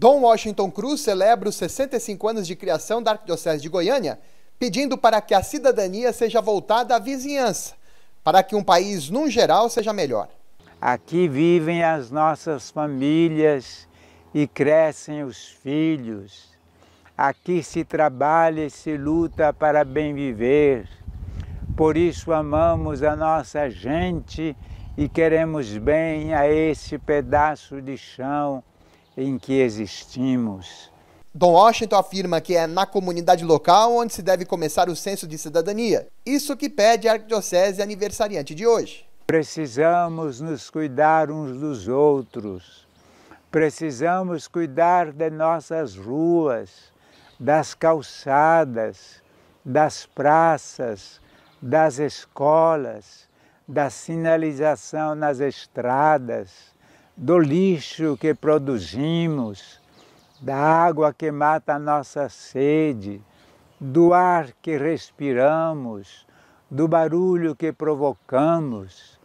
Dom Washington Cruz celebra os 65 anos de criação da Arquidiocese de Goiânia, pedindo para que a cidadania seja voltada à vizinhança, para que um país, num geral, seja melhor. Aqui vivem as nossas famílias e crescem os filhos. Aqui se trabalha e se luta para bem viver. Por isso amamos a nossa gente e queremos bem a esse pedaço de chão em que existimos. Don Washington afirma que é na comunidade local onde se deve começar o censo de cidadania. Isso que pede a Arquidiocese aniversariante de hoje. Precisamos nos cuidar uns dos outros. Precisamos cuidar de nossas ruas, das calçadas, das praças, das escolas, da sinalização nas estradas do lixo que produzimos, da água que mata a nossa sede, do ar que respiramos, do barulho que provocamos,